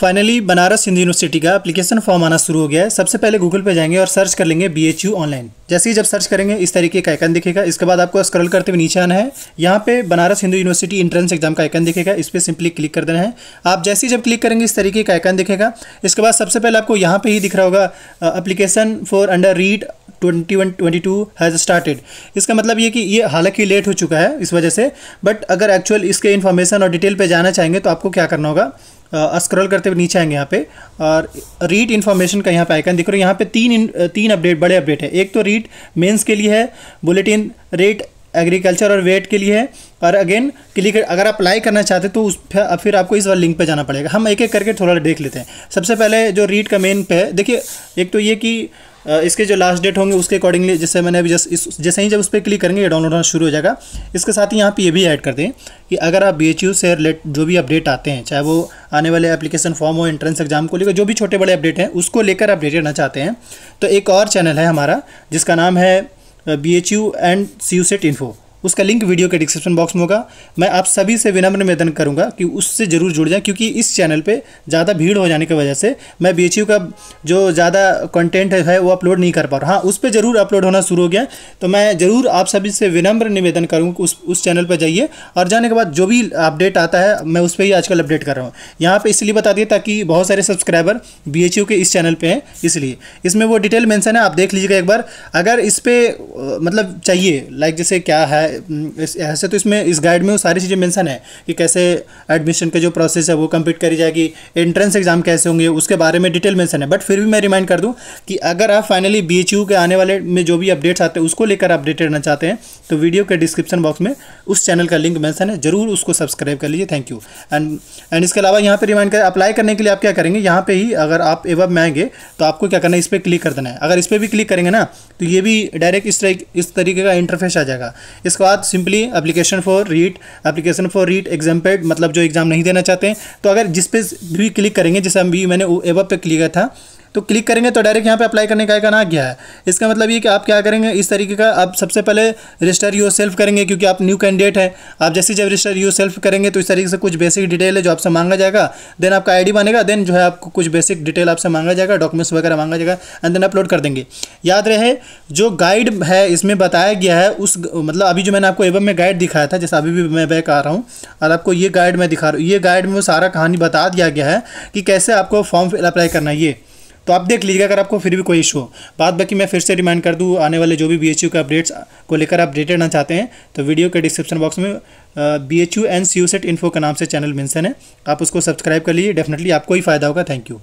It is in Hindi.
फाइनली बनारस हिंदू यूनिवर्सिटी का एप्लीकेशन फॉर्म आना शुरू हो गया है सबसे पहले गूगल पे जाएंगे और सर्च कर लेंगे बी एच यू ऑनलाइन जैसे ही जब सर्च करेंगे इस तरीके का आइकन दिखेगा इसके बाद आपको स्क्रॉल करते हुए नीचे आना है यहाँ पे Banaras Hindu university entrance exam का आइकन दिखेगा इस पर सिंपली क्लिक कर देना है आप जैसे ही जब क्लिक करेंगे इस तरीके का आइकन दिखेगा इसके बाद सबसे पहले आपको यहाँ पर ही दिख रहा होगा application for under RET twenty twenty two has started इसका मतलब ये कि ये हालांकि लेट हो चुका है इस वजह से बट अगर एक्चुअल इसके इन्फॉर्मेशन और डिटेल पे जाना चाहेंगे तो आपको क्या करना होगा स्क्रॉल करते हुए नीचे आएंगे यहाँ पे और रीड इन्फॉर्मेशन का यहाँ पे आइकन देख रहा हो यहाँ पे तीन तीन अपडेट बड़े अपडेट है एक तो रीड मेंस के लिए है बुलेटिन रेट एग्रीकल्चर और वेट के लिए है और अगेन क्लिक अगर आप अप्लाई करना चाहते तो उस फिर आपको इस बार लिंक पे जाना पड़ेगा हम एक एक करके थोड़ा देख लेते हैं सबसे पहले जो रीड का मेन पे है देखिए एक तो ये कि इसके जो लास्ट डेट होंगे उसके अकॉर्डिंगली जैसे मैंने अभी जस्ट इस जैसे ही जब उस पर क्लिक करेंगे डाउनलोड होना शुरू हो जाएगा इसके साथ ही यहाँ पे ये भी ऐड कर दें कि अगर आप बी से रिलेट जो भी अपडेट आते हैं चाहे वो आने वाले एप्लीकेशन फॉर्म हो एंट्रेंस एग्जाम को लेकर जो भी छोटे बड़े अपडेट हैं उसको लेकर अपडेट करना चाहते हैं तो एक और चैनल है हमारा जिसका नाम है B H U and C U SET info उसका लिंक वीडियो के डिस्क्रिप्शन बॉक्स में होगा मैं आप सभी से विनम्र निवेदन करूंगा कि उससे ज़रूर जुड़ जाएं क्योंकि इस चैनल पे ज़्यादा भीड़ हो जाने की वजह से मैं बी का जो ज़्यादा कंटेंट है वो अपलोड नहीं कर पा रहा हाँ उस पर ज़रूर अपलोड होना शुरू हो गया तो मैं ज़रूर आप सभी से विनम्र निवेदन करूँगा उस उस चैनल पर जाइए और जाने के बाद जो भी अपडेट आता है मैं उस पर ही आजकल अपडेट कर रहा हूँ यहाँ पर इसलिए बता दिए ताकि बहुत सारे सब्सक्राइबर बी के इस चैनल पर हैं इसलिए इसमें वो डिटेल मैंसन है आप देख लीजिएगा एक बार अगर इस पर मतलब चाहिए लाइक जैसे क्या है ऐसे तो इसमें इस गाइड में वो सारी चीज़ें मेंशन है कि कैसे एडमिशन का जो प्रोसेस है वो कंप्लीट करी जाएगी एंट्रेंस एग्जाम कैसे होंगे उसके बारे में डिटेल मेंशन है बट फिर भी मैं रिमाइंड कर दूं कि अगर आप फाइनली बी के आने वाले में जो भी अपडेट्स आते हैं उसको लेकर अपडेटेड रहना चाहते हैं तो वीडियो के डिस्क्रिप्शन बॉक्स में उस चैनल का लिंक मैंसन है जरूर उसको सब्सक्राइब कर लीजिए थैंक यू एंड एंड इसके अलावा यहाँ पर रिमाइंड कर अप्लाई करने के लिए आप क्या करेंगे यहाँ पर ही अगर आप एवब में आएंगे तो आपको क्या करना है इस पर क्लिक कर देना है अगर इस पर भी क्लिक करेंगे ना तो ये भी डायरेक्ट इस इस तरीके का इंटरफेस आ जाएगा इसका इसके बाद simply application for RET application for RET एग्जाम्पेड मतलब जो एग्ज़ाम नहीं देना चाहते हैं तो अगर जिस पे भी क्लिक करेंगे जैसे हम भी मैंने एवप पे क्लिक किया था तो क्लिक करेंगे तो डायरेक्ट यहाँ पे अप्लाई करने का आइकन आ गया है इसका मतलब ये कि आप क्या करेंगे इस तरीके का आप सबसे पहले रजिस्टर यू सेल्फ करेंगे क्योंकि आप न्यू कैंडिडेट हैं आप जैसे जब रजिस्टर यू सेल्फ करेंगे तो इस तरीके से कुछ बेसिक डिटेल है जो आपसे मांगा जाएगा देन आपका आई बनेगा देन जो है आपको कुछ बेसिक डिटेल आपसे मांगा जाएगा डॉक्यूमेंट्स वगैरह मांगा जाएगा एंड देन अपलोड कर देंगे याद रहे जो गाइड है इसमें बताया गया है उस मतलब अभी जो मैंने आपको एवं में गाइड दिखाया था जैसे अभी भी मैं बैक आ रहा हूँ और आपको ये गाइड मैं दिखा रहा हूँ ये गाइड में सारा कहानी बता दिया गया है कि कैसे आपको फॉर्म फिल अप्लाई करना है ये तो आप देख लीजिएगा अगर आपको फिर भी कोई इशू हो बात बाकी मैं फिर से रिमाइंड कर दूँ आने वाले जो भी बी के अपडेट्स को लेकर डेटेड ना चाहते हैं तो वीडियो के डिस्क्रिप्शन बॉक्स में B H U and C U SET info का नाम से चैनल मेंशन है आप उसको सब्सक्राइब कर लीजिए डेफिनेटली आपको ही फ़ायदा होगा थैंक यू